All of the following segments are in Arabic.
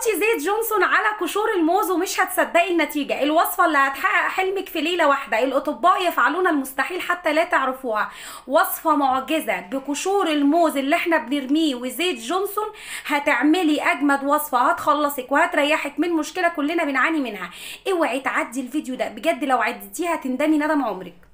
حطي زيت جونسون على قشور الموز ومش هتصدقي النتيجه الوصفه اللي هتحقق حلمك في ليله واحده الاطباء يفعلون المستحيل حتى لا تعرفوها وصفه معجزه بقشور الموز اللي احنا بنرميه وزيت جونسون هتعملي اجمد وصفه هتخلصك وهتريحك من مشكله كلنا بنعاني منها اوعي تعدي الفيديو ده بجد لو عديتيها هتندمي ندم عمرك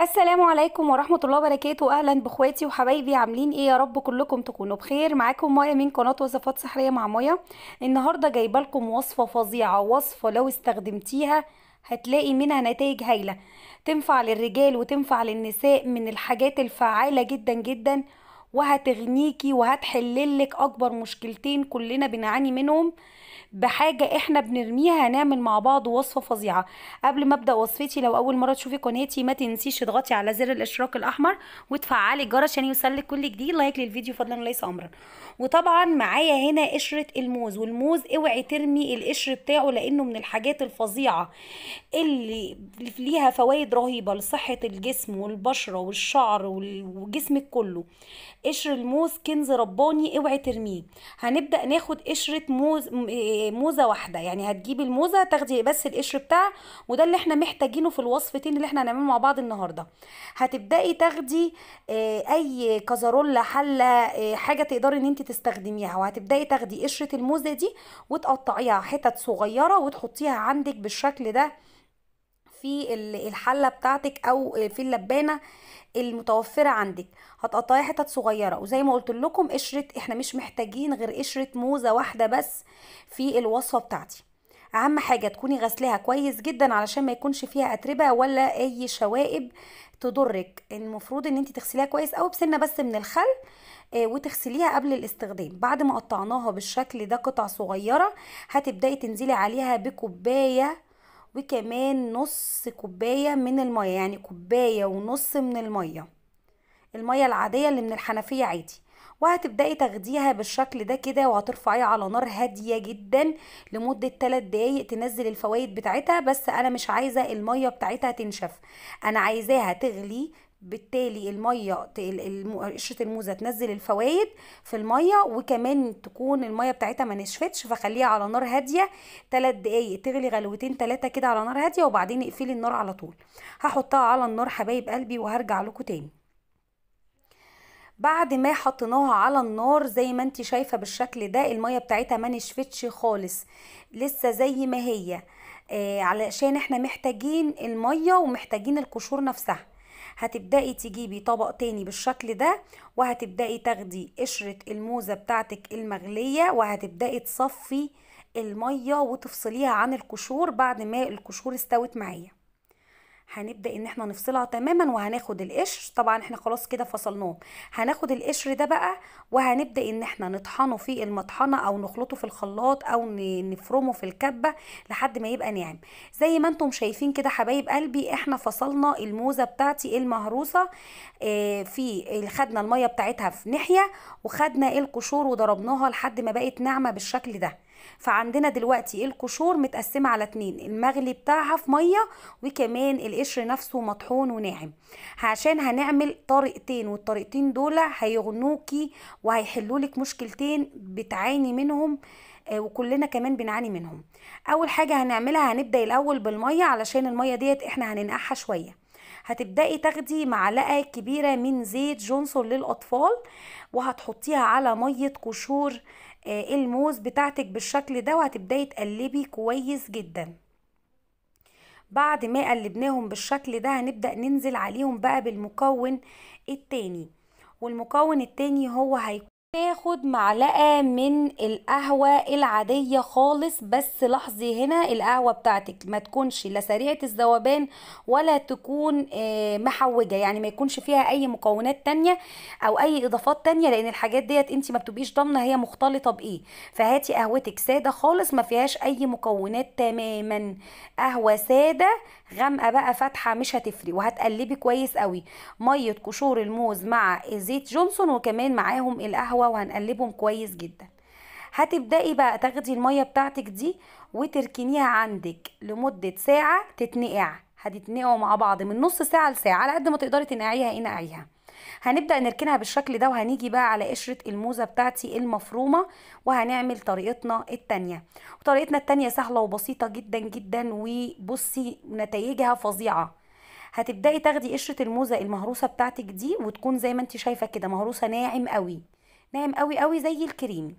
السلام عليكم ورحمة الله وبركاته أهلا بإخواتي وحبايبي عاملين إيه يا رب كلكم تكونوا بخير معاكم مايا من قناة وصفات سحرية مع مايا النهاردة جايبة لكم وصفة فظيعة وصفة لو استخدمتيها هتلاقي منها نتائج هايلة تنفع للرجال وتنفع للنساء من الحاجات الفعالة جدا جدا وهتغنيكي وهتحللك اكبر مشكلتين كلنا بنعاني منهم بحاجة احنا بنرميها هنعمل مع بعض وصفة فظيعة قبل ما ابدأ وصفتي لو اول مرة تشوفي قناتي ما تنسيش تضغطي على زر الاشراك الاحمر وتفعلي الجرس عشان يوصلك كل جديد لايك للفيديو فضلا ليس امرا وطبعا معايا هنا قشرة الموز والموز اوعي ترمي القشر بتاعه لانه من الحاجات الفظيعة اللي ليها فوائد رهيبة لصحة الجسم والبشرة والشعر وجسمك كله قشر الموز كنز رباني اوعي ترميه هنبدا ناخد قشره موز آه، موزه واحده يعني هتجيبي الموزه تاخدي بس القشر بتاعها وده اللي احنا محتاجينه في الوصفتين اللي احنا هنعمله مع بعض النهارده هتبداي تاخدي آه، اي كزرولة حله آه، حاجه تقدري ان انت تستخدميها وهتبداي تاخدي قشره الموزه دي وتقطعيها حتت صغيره وتحطيها عندك بالشكل ده في الحله بتاعتك او في اللبانه المتوفره عندك هتقطعي حتت صغيره وزي ما قلت لكم قشره احنا مش محتاجين غير قشره موزه واحده بس في الوصفه بتاعتي اهم حاجه تكوني غسلها كويس جدا علشان ما يكونش فيها اتربه ولا اي شوائب تضرك المفروض ان انت تغسليها كويس او بسنه بس من الخل آه، وتغسليها قبل الاستخدام بعد ما قطعناها بالشكل ده قطع صغيره هتبداي تنزلي عليها بكوبايه وكمان نص كوباية من المية يعني كوباية ونص من المية المية العادية اللي من الحنفية عادي وهتبدأي تاخديها بالشكل ده كده وهترفعيها على نار هادية جدا لمدة 3 دقايق تنزل الفوائد بتاعتها بس أنا مش عايزة المية بتاعتها تنشف أنا عايزاها تغلي بالتالي الميه قشره الموزه تنزل الفوائد في الميه وكمان تكون الميه بتاعتها ما نشفتش فخليها على نار هاديه ثلاث دقايق تغلي غلوتين ثلاثه كده على نار هاديه وبعدين اقفلي النار على طول هحطها على النار حبايب قلبي وهرجع لكم تاني بعد ما حطيناها على النار زي ما انت شايفه بالشكل ده الميه بتاعتها ما نشفتش خالص لسه زي ما هي آه علشان احنا محتاجين الميه ومحتاجين القشور نفسها هتبدأي تجيبي طبق تاني بالشكل ده وهتبدأي تاخدي قشرة الموزة بتاعتك المغلية وهتبدأي تصفي المية وتفصليها عن القشور بعد ما القشور استوت معايا هنبدا ان احنا نفصلها تماما وهناخد القشر طبعا احنا خلاص كده فصلناه هناخد القشر ده بقى وهنبدا ان احنا نطحنه في المطحنه او نخلطه في الخلاط او نفرمه في الكبه لحد ما يبقى ناعم زي ما انتم شايفين كده حبايب قلبي احنا فصلنا الموزه بتاعتي المهروسه آه، في خدنا الميه بتاعتها في ناحيه وخدنا القشور وضربناها لحد ما بقت ناعمه بالشكل ده فعندنا دلوقتي القشور متقسمه على اتنين المغلي بتاعها في ميه وكمان القشر نفسه مطحون وناعم عشان هنعمل طريقتين والطريقتين دول هيغنوكي وهيحلولك مشكلتين بتعاني منهم آه، وكلنا كمان بنعاني منهم اول حاجه هنعملها هنبدا الاول بالميه علشان الميه ديت احنا هننقعها شويه هتبدأي تاخدي معلقة كبيرة من زيت جونسون للأطفال وهتحطيها على مية قشور آه، إيه الموز بتاعتك بالشكل ده وهتبداي تقلبي كويس جدا بعد ما قلبناهم بالشكل ده هنبدأ ننزل عليهم بقى بالمكون التاني والمكون التاني هو هيكون تاخد معلقة من القهوة العادية خالص بس لاحظي هنا القهوة بتاعتك ما تكونش لا سريعة الذوبان ولا تكون آه، محوجة يعني ما يكونش فيها اي مكونات تانية او اي اضافات تانية لان الحاجات ديت انت ما بتبقيش ضامنة هي مختلطة بايه فهاتي قهوتك سادة خالص ما فيهاش اي مكونات تماما قهوة سادة غامقة بقى فاتحة مش هتفرق وهتقلبي كويس قوي مية قشور الموز مع زيت جونسون وكمان معاهم القهوة سوا وهنقلبهم كويس جدا هتبدأي بقى تاخدي المية بتاعتك دي وتركنيها عندك لمدة ساعة تتنقع هتتنقعوا مع بعض من نص ساعة لساعة على قد ما تقدري تنقعيها انقعيها هنبدأ نركنها بالشكل ده وهنيجي بقى على قشرة الموزة بتاعتي المفرومة وهنعمل طريقتنا التانية وطريقتنا التانية سهلة وبسيطة جدا جدا وبصي نتائجها فظيعة هتبدأي تاخدي قشرة الموزة المهروسة بتاعتك دي وتكون زي ما انت شايفة كده مهروسة ناعم قوي ناعم قوي قوي زي الكريمي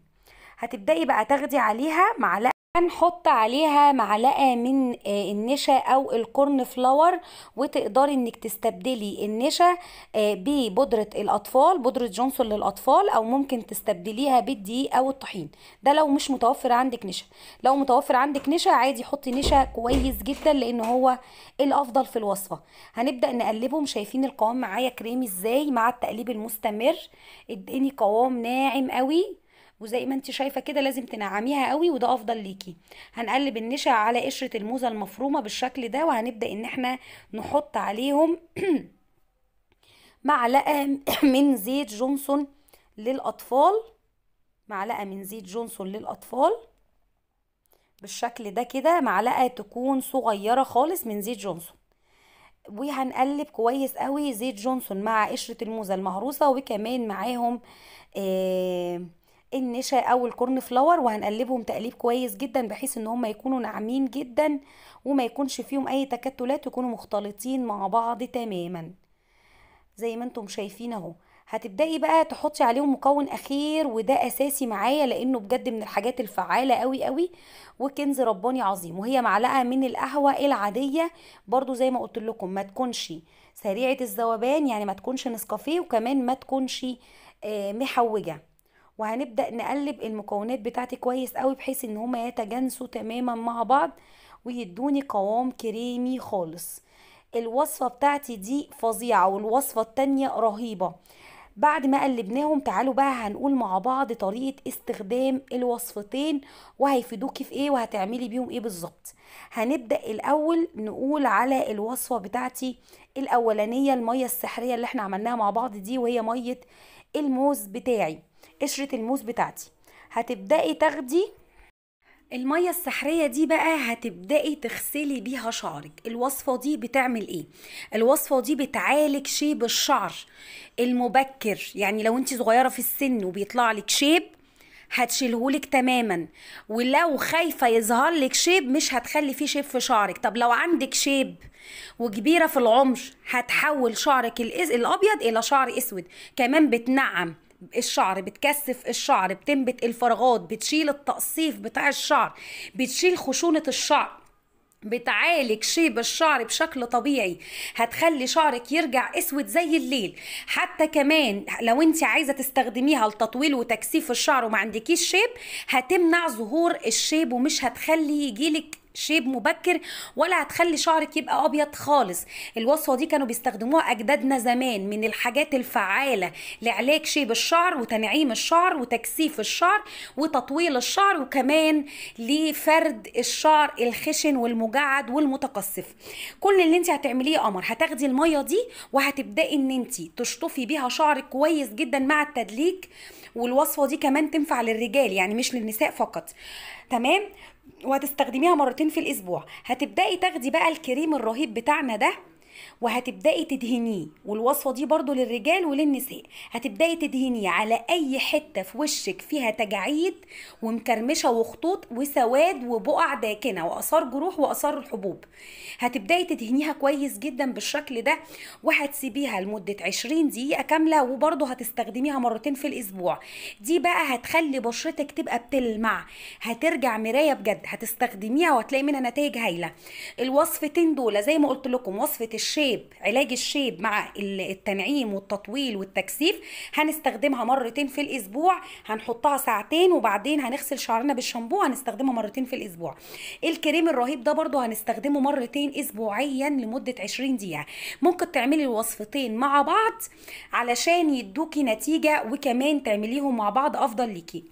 هتبدأي بقى تاخدي عليها معلقة هنحط عليها معلقه من آه، النشا او الكورن فلاور وتقدري انك تستبدلي النشا آه، ببودره الاطفال بودره جونسون للاطفال او ممكن تستبدليها بالدقيق او الطحين ده لو مش متوفر عندك نشا لو متوفر عندك نشا عادي حطي نشا كويس جدا لان هو الافضل في الوصفه هنبدا نقلبهم شايفين القوام معايا كريمي ازاي مع التقليب المستمر اديني قوام ناعم قوي وزي ما انت شايفه كده لازم تنعميها قوي وده افضل ليكي هنقلب النشا على قشره الموزه المفرومه بالشكل ده وهنبدا ان احنا نحط عليهم معلقه من زيت جونسون للاطفال معلقه من زيت جونسون للاطفال بالشكل ده كده معلقه تكون صغيره خالص من زيت جونسون وهنقلب كويس قوي زيت جونسون مع قشره الموزه المهروسه وكمان معاهم آه النشا او الكورن فلاور وهنقلبهم تقليب كويس جدا بحيث ان هم يكونوا ناعمين جدا وما يكونش فيهم اي تكتلات يكونوا مختلطين مع بعض تماما زي ما انتم شايفين اهو هتبداي بقى تحطي عليهم مكون اخير وده اساسي معايا لانه بجد من الحاجات الفعاله قوي قوي وكنز رباني عظيم وهي معلقه من القهوه العاديه برضو زي ما قلت لكم ما تكونش سريعه الذوبان يعني ما تكونش نسكافيه وكمان ما تكونش آه، محوجه وهنبدأ نقلب المكونات بتاعتي كويس قوي بحيث ان هما يتجانسوا تماما مع بعض ويدوني قوام كريمي خالص الوصفة بتاعتي دي فظيعة والوصفة التانية رهيبة بعد ما قلبناهم تعالوا بقى هنقول مع بعض طريقة استخدام الوصفتين وهيفيدوكي في ايه وهتعملي بيهم ايه بالظبط هنبدأ الاول نقول على الوصفة بتاعتي الاولانية المية السحرية اللي احنا عملناها مع بعض دي وهي مية الموز بتاعي قشرة الموز بتاعتي هتبدأي تاخدي المية السحرية دي بقى هتبدأي تغسلي بيها شعرك الوصفة دي بتعمل ايه؟ الوصفة دي بتعالج شيب الشعر المبكر يعني لو انت صغيرة في السن وبيطلع لك شيب هتشيلهولك تماما ولو خايفة يظهر لك شيب مش هتخلي فيه شيب في شعرك طب لو عندك شيب وكبيرة في العمر هتحول شعرك الأبيض إلى شعر أسود كمان بتنعم الشعر بتكثف الشعر بتنبت الفراغات بتشيل التقصيف بتاع الشعر بتشيل خشونة الشعر بتعالج شيب الشعر بشكل طبيعي هتخلي شعرك يرجع اسود زي الليل حتى كمان لو انت عايزه تستخدميها لتطويل وتكثيف الشعر وما عندكيش شيب هتمنع ظهور الشيب ومش هتخلي يجيلك شيب مبكر ولا هتخلي شعرك يبقى ابيض خالص الوصفه دي كانوا بيستخدموها اجدادنا زمان من الحاجات الفعاله لعلاج شيب الشعر وتنعيم الشعر وتكثيف الشعر وتطويل الشعر وكمان لفرد الشعر الخشن والمجعد والمتقصف كل اللي انت هتعمليه قمر هتاخدي الميه دي وهتبداي ان انت تشطفي بيها شعرك كويس جدا مع التدليك والوصفه دي كمان تنفع للرجال يعني مش للنساء فقط تمام وهتستخدميها مرتين في الاسبوع هتبداي تاخدي بقى الكريم الرهيب بتاعنا ده وهتبداي تدهنيه والوصفه دي برضو للرجال وللنساء هتبداي تدهنيه على اي حته في وشك فيها تجاعيد ومكرمشه وخطوط وسواد وبقع داكنه واثار جروح واثار الحبوب هتبداي تدهنيها كويس جدا بالشكل ده وهتسيبيها لمده 20 دقيقه كامله وبرضو هتستخدميها مرتين في الاسبوع دي بقى هتخلي بشرتك تبقى بتلمع هترجع مرايه بجد هتستخدميها وهتلاقي منها نتائج هايله الوصفتين دول زي ما قلت لكم وصفه الشيب علاج الشيب مع التنعيم والتطويل والتكثيف هنستخدمها مرتين في الاسبوع هنحطها ساعتين وبعدين هنغسل شعرنا بالشامبو هنستخدمها مرتين في الاسبوع الكريم الرهيب ده برضو هنستخدمه مرتين اسبوعيا لمده 20 دقيقه ممكن تعملي الوصفتين مع بعض علشان يدوكي نتيجه وكمان تعمليهم مع بعض افضل ليكي